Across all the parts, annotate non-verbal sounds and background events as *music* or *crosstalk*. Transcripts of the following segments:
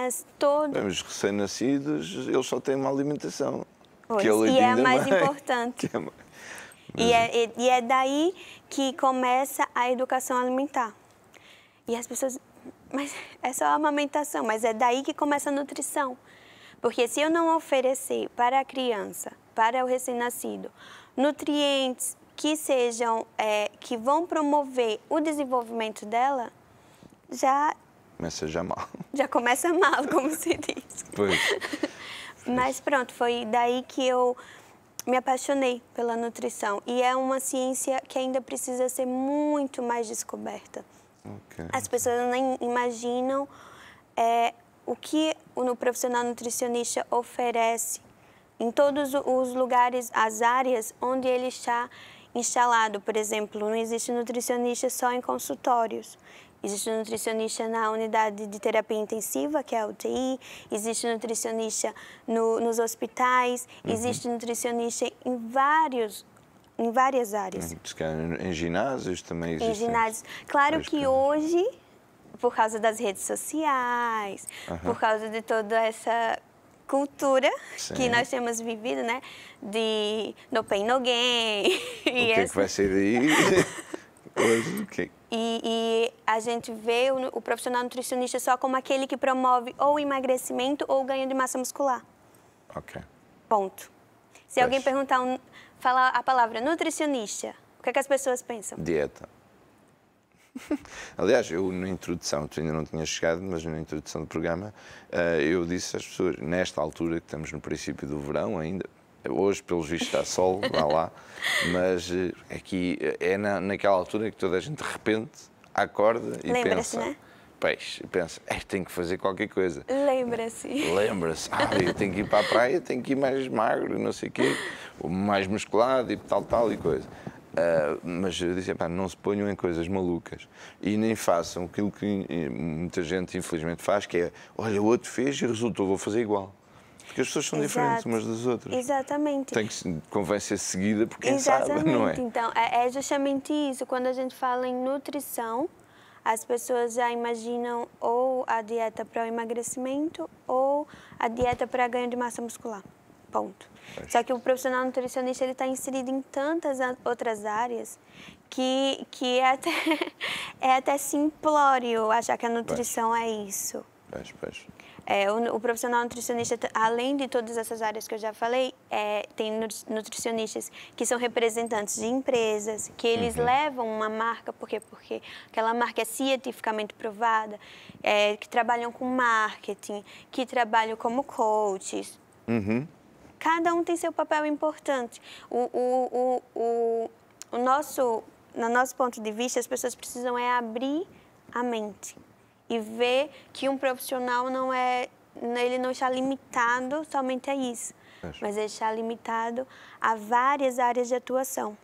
mas todo. os recém-nascidos, eles só têm uma alimentação. Pois, que é e é mais mãe. importante. *laughs* É mais... E, é, e é daí que começa a educação alimentar. E as pessoas, mas *laughs* é só a amamentação, mas é daí que começa a nutrição. Porque se eu não oferecer para a criança, para o recém-nascido, nutrientes que sejam, é, que vão promover o desenvolvimento dela, já. Começa já mal já começa *laughs* mal, como se diz. Pois. Mas pronto, foi daí que eu me apaixonei pela nutrição e é uma ciência que ainda precisa ser muito mais descoberta. Okay. As pessoas nem imaginam é, o que o profissional nutricionista oferece em todos os lugares, as áreas onde ele está instalado. Por exemplo, não existe nutricionista só em consultórios. Existe um nutricionista na unidade de terapia intensiva, que é a UTI, existe um nutricionista no, nos hospitais, uhum. existe um nutricionista em vários em várias áreas. Uhum. É em ginásios também existe. Em ginásios. Claro que hoje, por causa das redes sociais, uhum. por causa de toda essa cultura Sim. que nós temos vivido, né? De no pain, no gain. *laughs* O que, é que vai ser daí? *laughs* hoje, o que, é e, e, a gente vê o, o, profissional nutricionista só como aquele que promove ou emagrecimento ou ganho de massa muscular. Ok. Ponto. Se alguém perguntar, um, falar a palavra nutricionista, o que, é que as pessoas pensam? Dieta. *laughs* Aliás, eu na introdução, tu ainda não tinhas chegado, mas na introdução do programa, eh, eu disse às pessoas, nesta altura que estamos no princípio do verão ainda, Hoje, pelos vistos, está sol, vá lá. Mas eh, aqui eh, é na, naquela altura que toda a gente, de repente, acorda e pensa... Né? peixe pensa, é, tenho que fazer qualquer coisa. Lembra-se. Lembra-se. Ah, eu tenho que ir para a praia, tenho que ir mais magro, não sei o quê, mais musculado e tal, tal e coisa. Uh, mas eu disse, não se ponham em coisas malucas e nem façam aquilo que eh, muita gente infelizmente faz, que é, olha, o outro fez e resultou, vou fazer igual. Porque as pessoas são Exato. diferentes umas das outras. Exatamente. Tem que, convém ser seguida porque quem Exatamente. sabe, não é? Então, é, é justamente isso. Quando a gente fala em nutrição, as pessoas já imaginam ou a dieta para o emagrecimento ou a dieta para ganho de massa muscular. Ponto. Só que o profissional nutricionista ele está inserido em tantas outras áreas que, que é, até, *laughs* é até simplório achar que a nutrição é isso. Pois, pois. É, o, o, profissional nutricionista, além de todas essas áreas que eu já falei, é, tem nutricionistas que são representantes de empresas, que eles uhum. levam uma marca, por quê? Porque aquela marca é cientificamente provada, é, que trabalham com marketing, que trabalham como coaches. Uhum. Cada um tem seu papel importante. O, o, o, o, nosso, no nosso ponto de vista, as pessoas precisam é abrir a mente e ver que um profissional não é, ele não está limitado somente a isso, é. mas ele está limitado a várias áreas de atuação.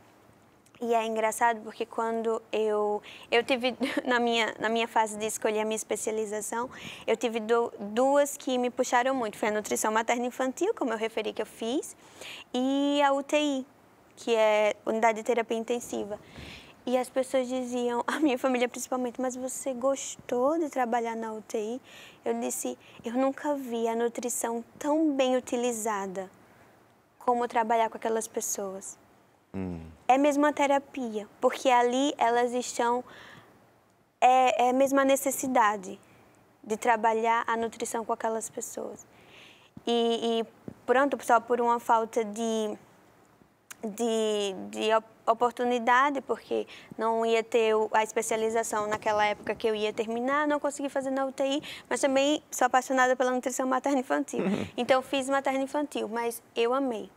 E é engraçado porque quando eu eu tive *laughs* na minha na minha fase de escolher a minha especialização, eu tive do, duas que me puxaram muito, foi a nutrição materna infantil, como eu referi que eu fiz, e a UTI, que é unidade de terapia intensiva. E as pessoas diziam, *laughs* a minha família principalmente, mas você gostou de trabalhar na UTI? Eu disse, eu nunca vi a nutrição tão bem utilizada como trabalhar com aquelas pessoas. Hum. É mesmo uma terapia, porque ali elas estão. É, é a mesma necessidade de trabalhar a nutrição com aquelas pessoas. E, e pronto, pessoal, por uma falta de, de, de oportunidade, porque não ia ter a especialização naquela época que eu ia terminar, não consegui fazer na UTI, mas também sou apaixonada pela nutrição materno-infantil. Uhum. Então, fiz materno-infantil, mas eu amei.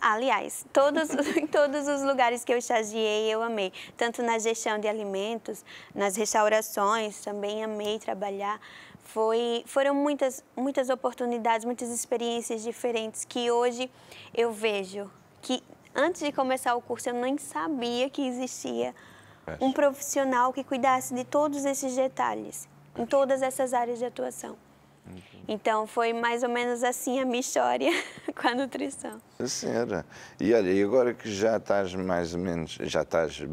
Aliás, todos, *laughs* em todos os lugares que eu estagiei, eu amei. Tanto na gestão de alimentos, nas restaurações, também amei trabalhar. Foi, foram muitas, muitas oportunidades, muitas experiências diferentes que hoje eu vejo que Antes de começar o curso, eu nem sabia que existia um profissional que cuidasse de todos esses detalhes, em todas essas áreas de atuação. Então, foi mais ou menos assim a minha história *laughs* com a nutrição. senhora. E olha, e agora que já estás mais ou menos, já estás uh,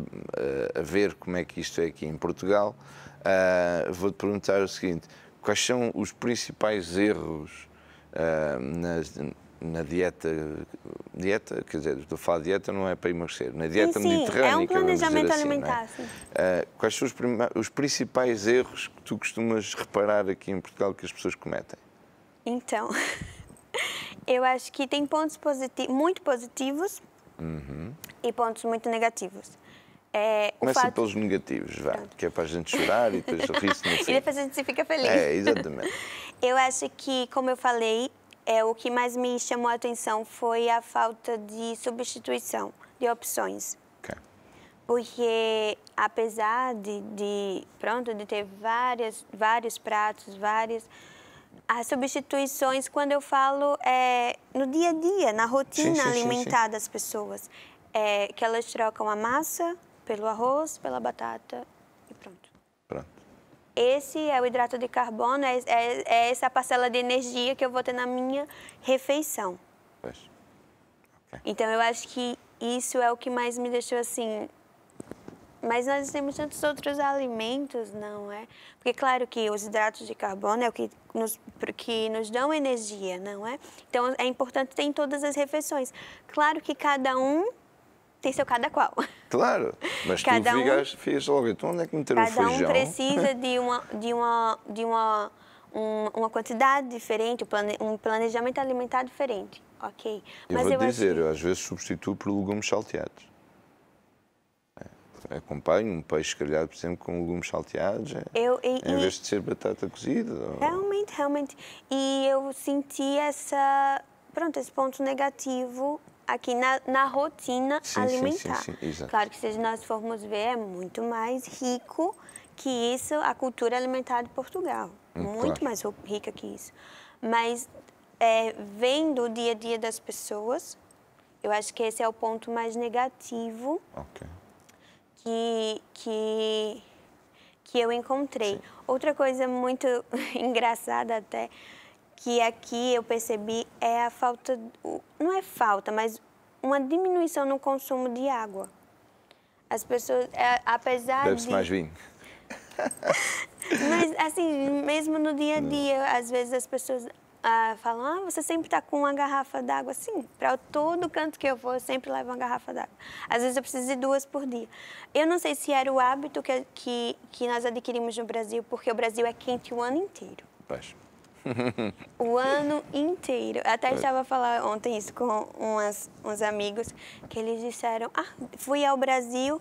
a ver como é que isto é aqui em Portugal, uh, vou-te perguntar o seguinte, quais são os principais erros uh, nas, na dieta, dieta, quer dizer, estou a falar de dieta, não é para emagrecer, na dieta sim, sim, mediterrânea. É um planejamento assim, é? alimentar, é? sim. Uh, quais são os, os, principais erros que tu costumas reparar aqui em Portugal que as pessoas cometem? Então, *laughs* eu acho que tem pontos positi muito positivos uhum. e pontos muito negativos. É, Começa fato... pelos negativos, vá, que é para a gente chorar e *laughs* depois rir-se E depois a gente se fica feliz. É, exatamente. *laughs* eu acho que, como eu falei, é, o que mais me chamou a atenção foi a falta de substituição de opções. Porque apesar de, de, pronto, de ter várias, vários pratos, várias as substituições, quando eu falo é, no dia a dia, na rotina sim, sim, alimentar sim, das pessoas, é, que elas trocam a massa pelo arroz, pela batata esse é o hidrato de carbono, é, é, é essa parcela de energia que eu vou ter na minha refeição. Pois. Okay. Então, eu acho que isso é o que mais me deixou assim. Mas nós temos tantos outros alimentos, não é? Porque, claro, que os hidratos de carbono é o que nos, que nos dão energia, não é? Então, é importante ter em todas as refeições. Claro que cada um é seu cada qual. Claro, mas cada tu um, ficas logo, então onde é que meter cada o feijão? Cada um precisa *laughs* de uma, de uma, de uma, um, uma quantidade diferente, um planejamento alimentar diferente, ok? Mas eu vou eu dizer, eu às vezes substituo por legumes salteados. É, acompanho um peixe escalhado por exemplo, com legumes salteados, é, eu, e, em vez de ser batata cozida. Realmente, ou... realmente. E eu senti essa, pronto, esse ponto negativo aqui na, na rotina sim, alimentar. Sim, sim, sim, claro que se nós formos ver, é muito mais rico que isso, a cultura alimentar de Portugal. Hum, muito claro. mais rica que isso. Mas é, vendo o dia a dia das pessoas, eu acho que esse é o ponto mais negativo okay. que, que, que eu encontrei. Outra coisa muito *laughs* engraçada até que aqui eu percebi é a falta, não é falta, mas uma diminuição no consumo de água. As pessoas, é, apesar Deve de... mais vinho. *laughs* mas, assim, mesmo no dia a hum. dia, às vezes as pessoas ah, falam, ah, você sempre está com uma garrafa d'água. Sim, para todo canto que eu vou, eu sempre levo uma garrafa d'água. Às vezes eu preciso de duas por dia. Eu não sei se era o hábito que, que, que nós adquirimos no Brasil, porque o Brasil é quente o ano inteiro. Pois. *laughs* o ano inteiro. Até estava é. a falar ontem isso com umas, uns amigos, que eles disseram, ah, fui ao Brasil,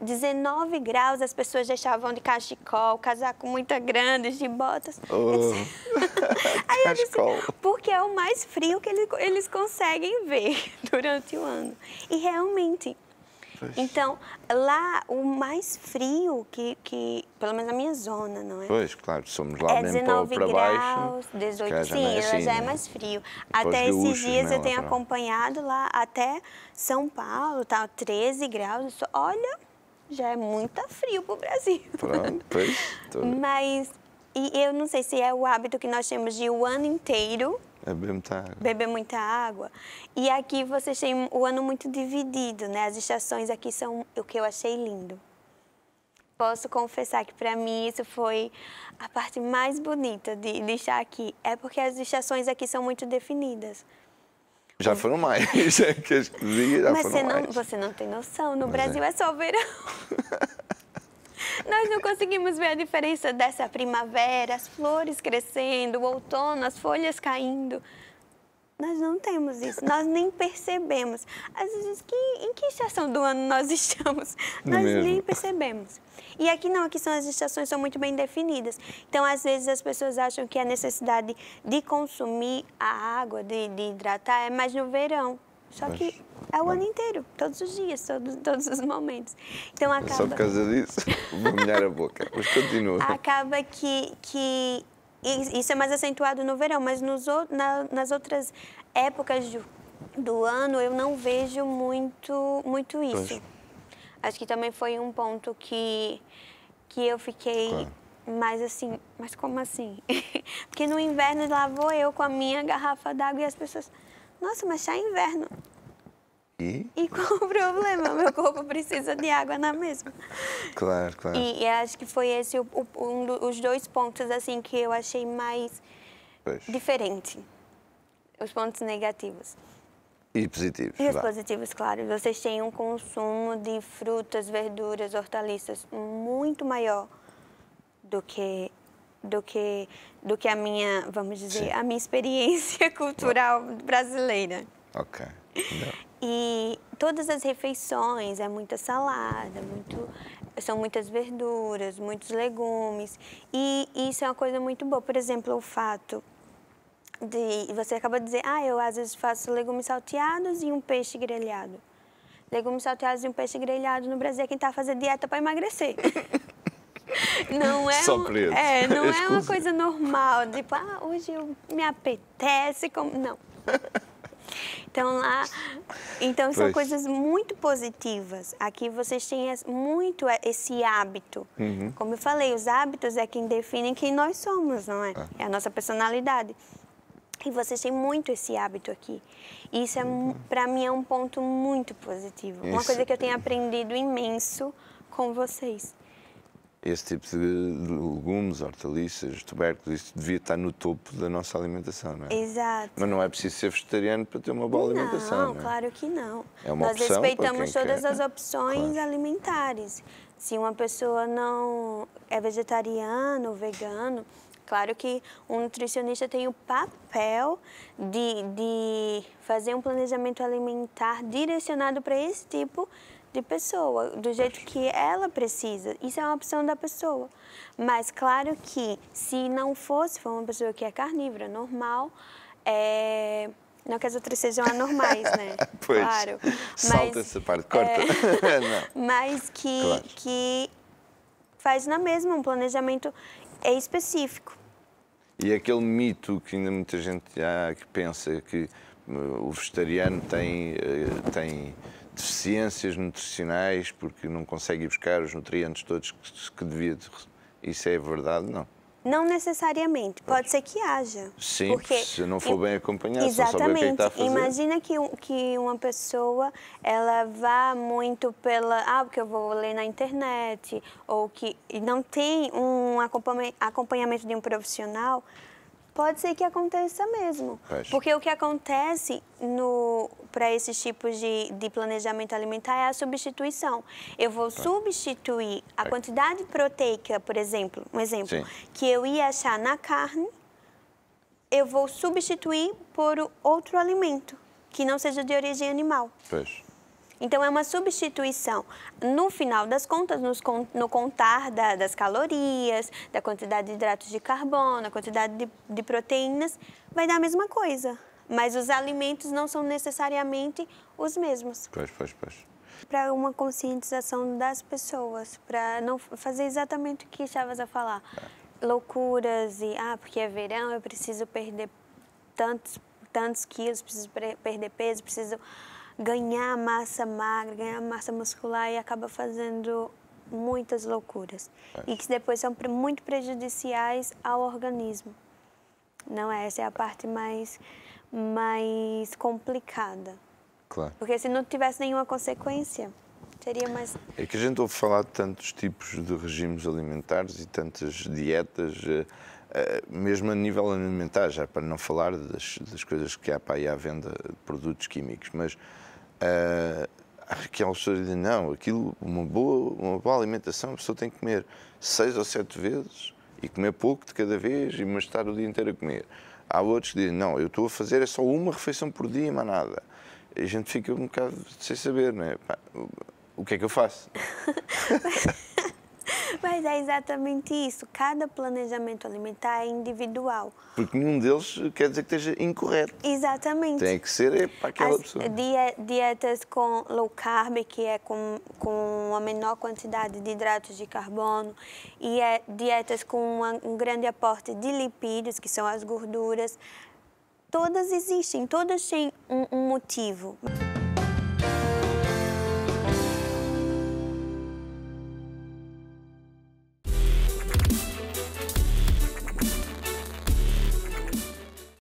19 graus, as pessoas deixavam de cachecol, casaco muito grande, de botas. Oh. *laughs* Aí eu *laughs* disse, porque é o mais frio que eles, eles conseguem ver durante o ano. E realmente, então, lá o mais frio que, que, pelo menos na minha zona, não é? Pois, claro, somos lá é mesmo 19 para, graus, baixo. 18, já é sim, é assim, já é né? mais frio. Até esses dias né, eu tenho acompanhado lá até São Paulo, tá 13 graus, só, olha, já é muito frio para o Brasil. Pronto, pois, *laughs* Mas e eu não sei se é o hábito que nós temos de o ano inteiro é beber muita água. Beber muita água. E aqui vocês têm o ano muito dividido, né? As estações aqui são o que eu achei lindo. Posso confessar que para mim isso foi a parte mais bonita de, deixar estar aqui. É porque as estações aqui são muito definidas. Já foram mais. *laughs* É já Mas foram você, não, você não tem noção. No Mas Brasil é. é só verão. *laughs* Nós não conseguimos ver a diferença dessa primavera, as flores crescendo, o outono, as folhas caindo. Nós não temos isso, nós nem percebemos. Às vezes, que, em que estação do ano nós estamos? nós mesmo. nem percebemos. E aqui não, aqui são as estações são muito bem definidas. Então, às vezes, as pessoas acham que a necessidade de consumir a água, de, de hidratar, é mais no verão. Só que é o ano inteiro, todos os dias, todos, todos os momentos. Então acaba. Só por causa disso, *laughs* vermelhar a boca. Mas continua. Acaba que. que isso é mais acentuado no verão, mas nos, na, nas outras épocas do, do ano eu não vejo muito, muito isso. Pois. Acho que também foi um ponto que, que eu fiquei. Claro. Mas assim, mas como assim? *laughs* Porque no inverno lá vou eu com a minha garrafa d'água e as pessoas, nossa, mas já é inverno. E? e qual o problema? Meu corpo precisa de água na mesma. Claro, claro. E, e acho que foi esse o, o, um dois pontos assim que eu achei mais pois. diferente. Os pontos negativos. E positivos. E os lá. positivos, claro. Vocês têm um consumo de frutas, verduras, hortaliças muito maior do que do que do que a minha, vamos dizer, Sim. a minha experiência *laughs* cultural brasileira. OK. Não. E todas as refeições, é muita salada, muito, são muitas verduras, muitos legumes. E isso é uma coisa muito boa. Por exemplo, o fato de você acaba de dizer, ah, eu às vezes faço legumes salteados e um peixe grelhado. Legumes salteados e um peixe grelhado no Brasil é quem está fazendo dieta para emagrecer. *laughs* Não é, Um, é, não é uma coisa normal, tipo, ah, hoje eu me apetece como. Não. *laughs* Então lá, então são coisas muito positivas. Aqui vocês têm muito esse hábito. Uhum. Como eu falei, os hábitos é quem define quem nós somos, não é? Ah. É a nossa personalidade. E vocês têm muito esse hábito aqui. Isso é uhum. para mim é um ponto muito positivo. Isso. Uma coisa que eu tenho aprendido imenso com vocês esse tipo de legumes, hortaliças, tubérculos, isso devia estar no topo da nossa alimentação, não é? Exato. Mas não é preciso ser vegetariano para ter uma boa não, alimentação. Não, é? claro que não. É uma Nós respeitamos todas quer. as né? opções claro. alimentares. Se uma pessoa não é vegetariano, vegano, claro que um nutricionista tem o papel de, de fazer um planejamento alimentar direcionado para esse tipo de de pessoa, do jeito que ela precisa. Isso é uma opção da pessoa. Mas claro que se não fosse, for uma pessoa que é carnívora, normal, é... Não que as outras sejam anormais, né? *laughs* pois. Claro. Mas, Salta essa parte, corta. É... *laughs* mas que, claro. que faz na mesma um planejamento específico. E aquele mito que ainda muita gente há, que pensa que hum, o vegetariano tem, eh, tem, deficiências nutricionais porque não consegue buscar os nutrientes todos que, que devia. Isso é verdade? Não. Não necessariamente, pois. pode ser que haja. Sim, porque se não for bem acompanhado, exatamente. Só o que é está a fazer. Imagina que, que uma pessoa ela vá muito pela, ah, porque eu vou ler na internet, ou que e não tem um acompanhamento de um profissional, pode ser que aconteça mesmo. Pois. Porque o que acontece no para esses tipos de, de planejamento alimentar é a substituição. Eu vou tá. substituir a tá. quantidade proteica, por exemplo, um exemplo, Sim. que eu ia achar na carne, eu vou substituir por outro alimento que não seja de origem animal. Então, é uma substituição. No final das contas, nos, no contar da, das calorias, da quantidade de hidratos de carbono, a quantidade de, de proteínas, vai dar a mesma coisa mas os alimentos não são necessariamente os mesmos. Pois, pois, pois. Para uma conscientização das pessoas, para não fazer exatamente o que estavas a falar. É. Loucuras e, ah, porque é verão, eu preciso perder tantos, tantos quilos, preciso perder peso, preciso ganhar massa magra, ganhar massa muscular e acaba fazendo muitas loucuras é. e que depois são muito prejudiciais ao organismo. Não é essa é a parte mais mais complicada. Claro. Porque se não tivesse nenhuma consequência, seria mais. É que a gente ouve falar de tantos tipos de regimes alimentares e tantas dietas, eh, eh, mesmo a nível alimentar, já para não falar das, das coisas que há para aí à venda de produtos químicos, mas. Uh, eh, que pessoas que dizem, não, aquilo, uma boa, uma boa alimentação, a pessoa tem que comer seis ou sete vezes e comer pouco de cada vez, e mas estar o dia inteiro a comer. Há outros que dizem, não, eu estou a fazer é só uma refeição por dia, mas nada. E a gente fica um bocado sem saber, não é? o que é que eu faço? *laughs* Mas é exatamente isso. Cada planejamento alimentar é individual. Porque nenhum deles quer dizer que esteja incorreto. Exatamente. Tem que ser para aquela As pessoa. Dietas com low carb, que é com, com uma menor quantidade de hidratos de carbono, e é dietas com uma, um grande aporte de lipídios, que são as gorduras. Todas existem, todas têm um, um motivo.